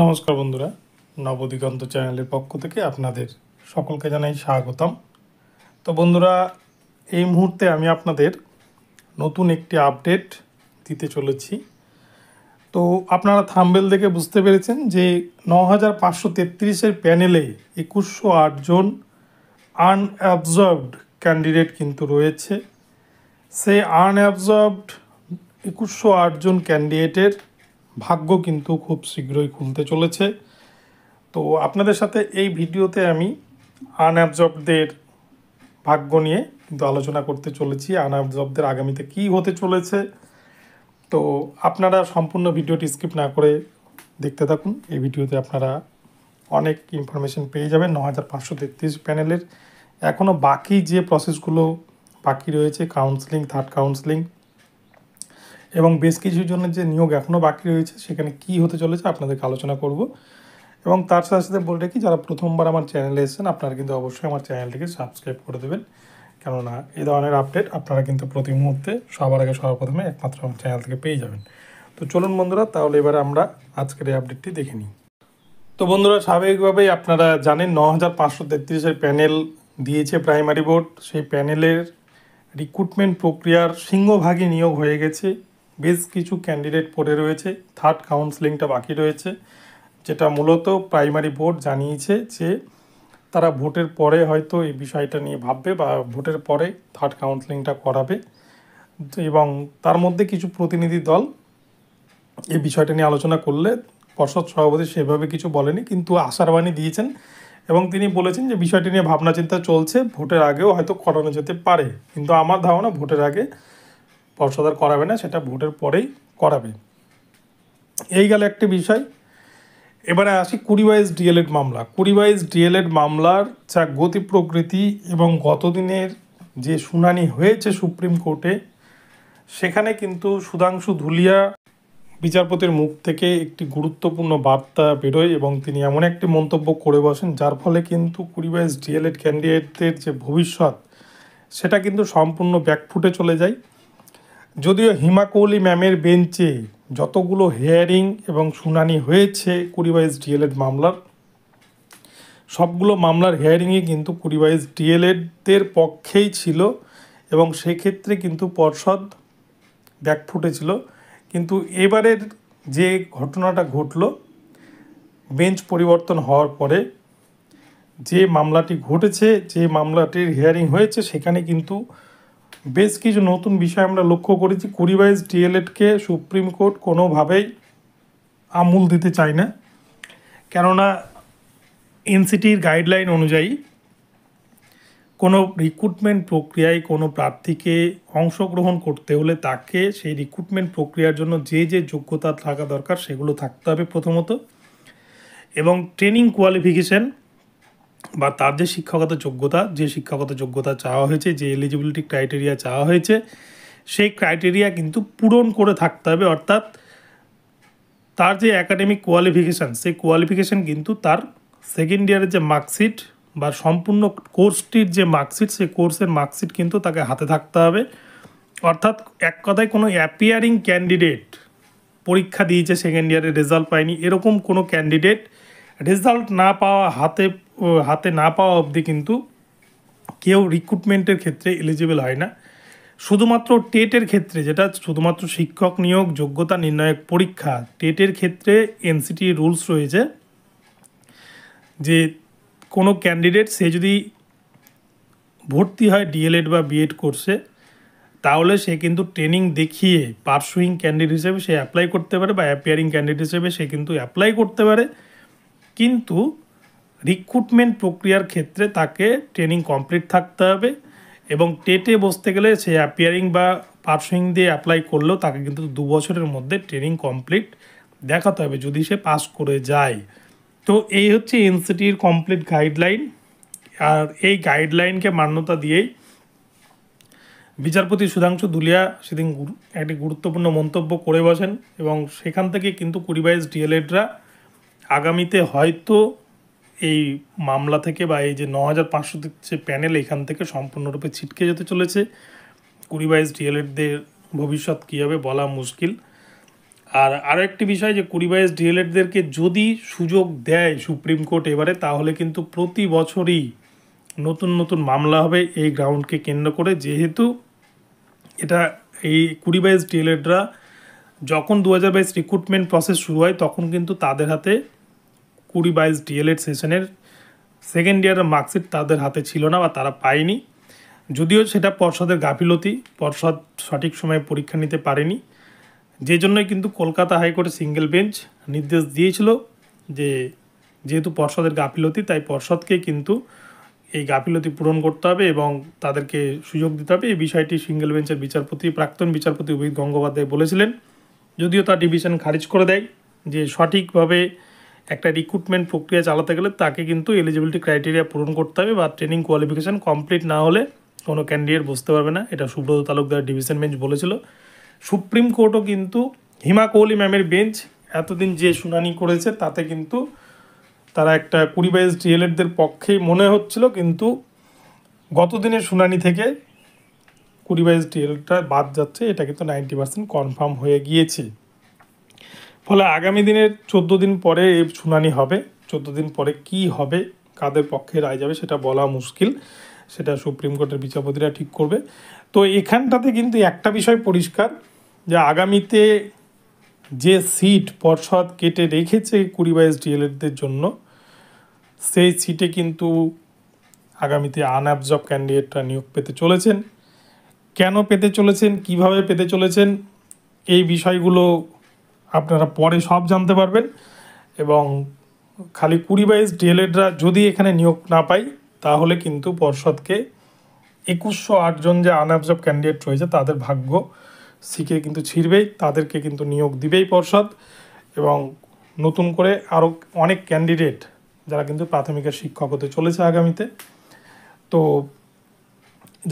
নমস্কার বন্ধুরা নবদিগন্ত চ্যানেলের পক্ষ থেকে আপনাদের সকলকে জানাই স্বাগতম তো বন্ধুরা এই মুহূর্তে আমি আপনাদের নতুন একটি আপডেট দিতে চলেছি তো আপনারা থাম্বেল দেখে বুঝতে পেরেছেন যে ন হাজার পাঁচশো তেত্রিশের প্যানেলে একুশশো আটজন আনঅ্যাবজর্বড ক্যান্ডিডেট কিন্তু রয়েছে সেই আনঅ্যাবজর্বড একুশশো আটজন ক্যান্ডিডেটের ভাগ্য কিন্তু খুব শীঘ্রই খুলতে চলেছে তো আপনাদের সাথে এই ভিডিওতে আমি আনঅ্যাবজবদের ভাগ্য নিয়ে কিন্তু আলোচনা করতে চলেছি আনঅ্যাবজবদের আগামীতে কি হতে চলেছে তো আপনারা সম্পূর্ণ ভিডিওটি স্কিপ না করে দেখতে থাকুন এই ভিডিওতে আপনারা অনেক ইনফরমেশন পেয়ে যাবেন ন হাজার পাঁচশো তেত্রিশ প্যানেলের এখনও বাকি যে প্রসেসগুলো বাকি রয়েছে কাউন্সিলিং থার্ড কাউন্সিলিং এবং বেশ কিছু জনের যে নিয়োগ এখনও বাকি রয়েছে সেখানে কি হতে চলেছে আপনাদেরকে আলোচনা করব এবং তার সাথে সাথে বলে রাখি যারা প্রথমবার আমার চ্যানেলে এসেছেন আপনারা কিন্তু অবশ্যই আমার চ্যানেলটিকে সাবস্ক্রাইব করে দেবেন কেননা এই ধরনের আপডেট আপনারা কিন্তু প্রতি মুহূর্তে সবার আগে সর্বপ্রথমে একমাত্র আমার চ্যানেল থেকে পেয়ে যাবেন তো চলুন বন্ধুরা তাহলে এবার আমরা আজকের এই আপডেটটি দেখে নিই তো বন্ধুরা স্বাভাবিকভাবেই আপনারা জানেন ন হাজার পাঁচশো তেত্রিশের প্যানেল দিয়েছে প্রাইমারি বোর্ড সেই প্যানেলের রিক্রুটমেন্ট প্রক্রিয়ার সিংহভাগই নিয়োগ হয়ে গেছে বেশ কিছু ক্যান্ডিডেট পড়ে রয়েছে থার্ড কাউন্সেলিংটা বাকি রয়েছে যেটা মূলত প্রাইমারি ভোট জানিয়েছে যে তারা ভোটের পরে হয়তো এই বিষয়টা নিয়ে ভাববে বা ভোটের পরে থার্ড কাউন্সেলিংটা করাবে এবং তার মধ্যে কিছু প্রতিনিধি দল এই বিষয়টা নিয়ে আলোচনা করলে পর্ষদ সভাপতি সেভাবে কিছু বলেনি কিন্তু আশার বাণী দিয়েছেন এবং তিনি বলেছেন যে বিষয়টি নিয়ে ভাবনা চিন্তা চলছে ভোটের আগেও হয়তো করানো যেতে পারে কিন্তু আমার ধারণা ভোটের আগে পর্ষদার করাবে না সেটা ভোটের পরেই করাবে এই গেল একটি বিষয় এবারে আসি কুড়ি বাইশ ডিএলএড মামলা কুড়ি বাইশ ডিএলএড মামলার যা গতি প্রকৃতি এবং গতদিনের যে শুনানি হয়েছে সুপ্রিম কোর্টে সেখানে কিন্তু সুধাংশু ধুলিয়া বিচারপতির মুখ থেকে একটি গুরুত্বপূর্ণ বার্তা বেরোয় এবং তিনি এমন একটি মন্তব্য করে বসেন যার ফলে কিন্তু কুড়ি বাইশ ডিএলএড ক্যান্ডিডেটদের যে ভবিষ্যৎ সেটা কিন্তু সম্পূর্ণ ব্যাকফুটে চলে যায় যদিও হিমাকৌলি ম্যামের বেঞ্চে যতগুলো হেয়ারিং এবং শুনানি হয়েছে কুড়িবাইজ ডিএলএড মামলার সবগুলো মামলার হেয়ারিংয়ে কিন্তু কুড়িবাইজ ডিএলএডদের পক্ষেই ছিল এবং সেক্ষেত্রে কিন্তু পর্ষদ ব্যাক ফুটেছিল কিন্তু এবারের যে ঘটনাটা ঘটল বেঞ্চ পরিবর্তন হওয়ার পরে যে মামলাটি ঘটেছে যে মামলাটির হিয়ারিং হয়েছে সেখানে কিন্তু বেশ কিছু নতুন বিষয় আমরা লক্ষ্য করেছি কুড়ি বাইশ ডিএলএডকে সুপ্রিম কোর্ট কোনোভাবেই আমূল দিতে চায় না কেননা এনসিটির গাইডলাইন অনুযায়ী কোনো রিক্রুটমেন্ট প্রক্রিয়ায় কোনো প্রার্থীকে অংশগ্রহণ করতে হলে তাকে সেই রিক্রুটমেন্ট প্রক্রিয়ার জন্য যে যে যোগ্যতা থাকা দরকার সেগুলো থাকতে হবে প্রথমত এবং ট্রেনিং কোয়ালিফিকেশান বা তার যে শিক্ষাগত যোগ্যতা যে শিক্ষাগত যোগ্যতা চাওয়া হয়েছে যে এলিজিবিলিটি ক্রাইটেরিয়া চাওয়া হয়েছে সেই ক্রাইটেরিয়া কিন্তু পূরণ করে থাকতে হবে অর্থাৎ তার যে একাডেমিক কোয়ালিফিকেশান সেই কোয়ালিফিকেশান কিন্তু তার সেকেন্ড ইয়ারের যে মার্কশিট বা সম্পূর্ণ কোর্সটির যে মার্কশিট সেই কোর্সের মার্কশিট কিন্তু তাকে হাতে থাকতে হবে অর্থাৎ এক কথায় কোনো অ্যাপিয়ারিং ক্যান্ডিডেট পরীক্ষা দিয়েছে সেকেন্ড ইয়ারে রেজাল্ট পায়নি এরকম কোনো ক্যান্ডিডেট রেজাল্ট না পাওয়া হাতে হাতে না পাওয়া অবধি কিন্তু কেউ রিক্রুটমেন্টের ক্ষেত্রে এলিজিবল হয় না শুধুমাত্র টেটের ক্ষেত্রে যেটা শুধুমাত্র শিক্ষক নিয়োগ যোগ্যতা নির্ণায়ক পরীক্ষা টেটের ক্ষেত্রে এনসিটি রুলস রয়েছে যে কোনো ক্যান্ডিডেট সে যদি ভর্তি হয় ডিএলএড বা বিএড কোর্সে তাহলে সে কিন্তু ট্রেনিং দেখিয়ে পার্সুইং ক্যান্ডিডেট হিসেবে সে অ্যাপ্লাই করতে পারে বা অ্যাপিয়ারিং ক্যান্ডিডেট হিসেবে সে কিন্তু অ্যাপ্লাই করতে পারে কিন্তু রিক্রুটমেন্ট প্রক্রিয়ার ক্ষেত্রে তাকে ট্রেনিং কমপ্লিট থাকতে হবে এবং টেটে বসতে গেলে সে অ্যাপিয়ারিং বা পার্সুইং দিয়ে অ্যাপ্লাই করলেও তাকে কিন্তু দু বছরের মধ্যে ট্রেনিং কমপ্লিট দেখাতে হবে যদি সে পাস করে যায় তো এই হচ্ছে এনসিটির কমপ্লিট গাইডলাইন আর এই গাইডলাইনকে মান্যতা দিয়েই বিচারপতি সুধাংশু দুলিয়া সেদিন একটি গুরুত্বপূর্ণ মন্তব্য করে বসেন এবং সেখান থেকে কিন্তু কুড়ি বাইশ ডিএলএডরা আগামীতে হয়তো এই মামলা থেকে বা এই যে ন হাজার পাঁচশো যে প্যানেল এখান থেকে সম্পূর্ণরূপে ছিটকে যেতে চলেছে কুড়ি বাইশ ডিএলএডদের ভবিষ্যৎ কী হবে বলা মুশকিল আর আরও একটি বিষয় যে কুড়ি বাইশ ডিএলএডদেরকে যদি সুযোগ দেয় সুপ্রিম কোর্ট এবারে তাহলে কিন্তু প্রতি বছরই নতুন নতুন মামলা হবে এই গ্রাউন্ডকে কেন্দ্র করে যেহেতু এটা এই কুড়ি বাইশ ডিএলএডরা যখন দু হাজার বাইশ রিক্রুটমেন্ট প্রসেস শুরু হয় তখন কিন্তু তাদের হাতে কুড়ি বাইশ ডিএলএড সেশনের সেকেন্ড ইয়ারের মার্কশিট তাদের হাতে ছিল না বা তারা পায়নি যদিও সেটা পর্ষদের গাফিলতি পর্ষদ সঠিক সময়ে পরীক্ষা নিতে পারেনি যে জন্যই কিন্তু কলকাতা হাইকোর্টে সিঙ্গেল বেঞ্চ নির্দেশ দিয়েছিল যে যেহেতু পর্ষদের গাফিলতি তাই পর্ষদকে কিন্তু এই গাফিলতি পূরণ করতে হবে এবং তাদেরকে সুযোগ দিতে হবে এই বিষয়টি সিঙ্গেল বেঞ্চের বিচারপতি প্রাক্তন বিচারপতি অভিজিৎ গঙ্গোপাধ্যায় বলেছিলেন যদিও তা ডিভিশন খারিজ করে দেয় যে সঠিকভাবে একটা রিক্রুটমেন্ট প্রক্রিয়া চালাতে গেলে তাকে কিন্তু এলিজিবিলিটি ক্রাইটেরিয়া পূরণ করতে হবে বা ট্রেনিং কোয়ালিফিকেশান কমপ্লিট না হলে কোনো ক্যান্ডিডেট বসতে পারবে না এটা সুব্রত তালুকদার ডিভিশন বেঞ্চ বলেছিল সুপ্রিম কোর্টও কিন্তু হিমা কোহলি ম্যামের বেঞ্চ এতদিন যে শুনানি করেছে তাতে কিন্তু তারা একটা কুড়ি বাইশ ডিএলএডদের পক্ষে মনে হচ্ছিল কিন্তু গতদিনের শুনানি থেকে কুড়ি বাইশ ডিএলএডটা বাদ যাচ্ছে এটা কিন্তু নাইনটি পার্সেন্ট কনফার্ম হয়ে গিয়েছে ফলে আগামী দিনের চোদ্দ দিন পরে এই শুনানি হবে চোদ্দ দিন পরে কি হবে কাদের পক্ষে রায় যাবে সেটা বলা মুশকিল সেটা সুপ্রিম কোর্টের বিচারপতিরা ঠিক করবে তো এখানটাতে কিন্তু একটা বিষয় পরিষ্কার যে আগামীতে যে সিট পর্ষদ কেটে রেখেছে কুড়ি বাইশ ডিএলএডদের জন্য সেই সিটে কিন্তু আগামীতে আনঅ্যাবজব ক্যান্ডিডেটরা নিয়োগ পেতে চলেছেন কেন পেতে চলেছেন কিভাবে পেতে চলেছেন এই বিষয়গুলো আপনারা পরে সব জানতে পারবেন এবং খালি কুড়ি বাইশ ডিএলএডরা যদি এখানে নিয়োগ না পাই তাহলে কিন্তু পর্ষদকে একুশশো আটজন যে আনঅবজার্ভ ক্যান্ডিডেট রয়েছে তাদের ভাগ্য সিকে কিন্তু ছিঁড়বেই তাদেরকে কিন্তু নিয়োগ দিবেই পর্ষদ এবং নতুন করে আরও অনেক ক্যান্ডিডেট যারা কিন্তু প্রাথমিকের শিক্ষক হতে চলেছে আগামীতে তো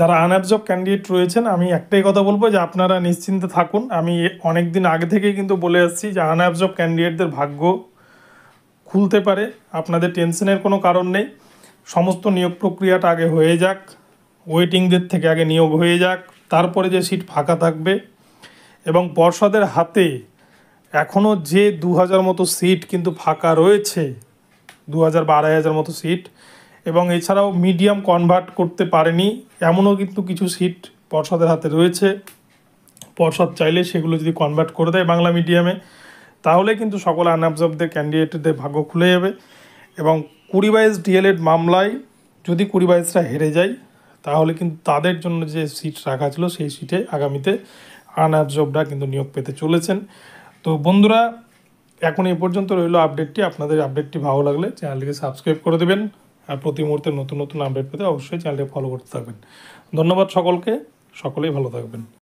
যারা আনঅ্যাবজব ক্যান্ডিডেট রয়েছেন আমি একটাই কথা বলবো যে আপনারা নিশ্চিন্তে থাকুন আমি অনেক দিন আগে থেকে কিন্তু বলে আসছি যে আনঅ্যাবজব ক্যান্ডিডেটদের ভাগ্য খুলতে পারে আপনাদের টেনশনের কোনো কারণ নেই সমস্ত নিয়োগ প্রক্রিয়াটা আগে হয়ে যাক ওয়েটিংদের থেকে আগে নিয়োগ হয়ে যাক তারপরে যে সিট ফাঁকা থাকবে এবং পর্ষদের হাতে এখনও যে দু হাজার মতো সিট কিন্তু ফাঁকা রয়েছে দু হাজার হাজার মতো সিট এবং এছাড়াও মিডিয়াম কনভার্ট করতে পারেনি এমনও কিন্তু কিছু সিট পর্ষদের হাতে রয়েছে পর্ষদ চাইলে সেগুলো যদি কনভার্ট করে দেয় বাংলা মিডিয়ামে তাহলে কিন্তু সকল আনঅবজার্ভদের ক্যান্ডিডেটদের ভাগ্য খুলে যাবে এবং কুড়ি বাইশ ডিএলএড মামলায় যদি কুড়ি বাইশটা হেরে যায় তাহলে কিন্তু তাদের জন্য যে সিট রাখা ছিল সেই সিটে আগামীতে আনঅবজার্ভরা কিন্তু নিয়োগ পেতে চলেছেন তো বন্ধুরা এখন এ পর্যন্ত রইল আপডেটটি আপনাদের আপডেটটি ভালো লাগলে চ্যানেলটিকে সাবস্ক্রাইব করে দেবেন আর প্রতি মুহূর্তে নতুন নতুন আপডেট পেতে অবশ্যই চ্যানেলটি ফলো করতে থাকবেন ধন্যবাদ সকলকে সকলেই ভালো থাকবেন